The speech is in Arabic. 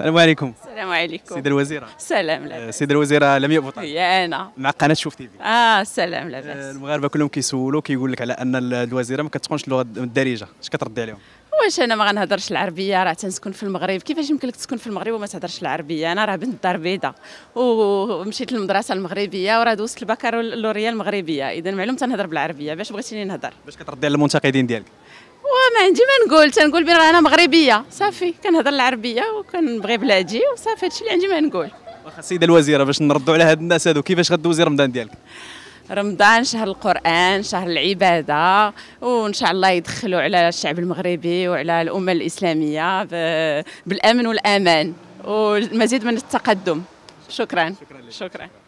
السلام عليكم السلام عليكم سيده الوزيره سلام لاباس آه، سيده الوزيره آه، لمياء بوطان هي انا مع قناه شوف تي في اه سلام لاباس آه، المغاربه كلهم كيسولوا كيقول لك على ان الوزيره ما كتقنش اللغه الدارجه اش كتردي عليهم واش انا ما غنهضرش العربيه راه تنسكن في المغرب كيفاش يمكن لك تسكن في المغرب وما تهضرش العربيه انا راه بنت الدار البيضاء ومشيت للمدرسه المغربيه وراه دوزت البكالوريا المغربيه اذا معلوم تنهضر بالعربيه باش بغيتيني نهضر باش كتردي على المنتقدين ديالك ما عندي ما نقول تنقول بلي انا مغربيه صافي كنهضر العربيه وكنبغي بلادي وصافي هادشي اللي عندي ما نقول واخا السيده الوزيره باش نردوا على هاد الناس هادو كيفاش غدوزي رمضان ديالك رمضان شهر القران شهر العباده وان شاء الله يدخلوا على الشعب المغربي وعلى الامه الاسلاميه بالامن والامان ومزيد من التقدم شكرا شكرا, شكرا.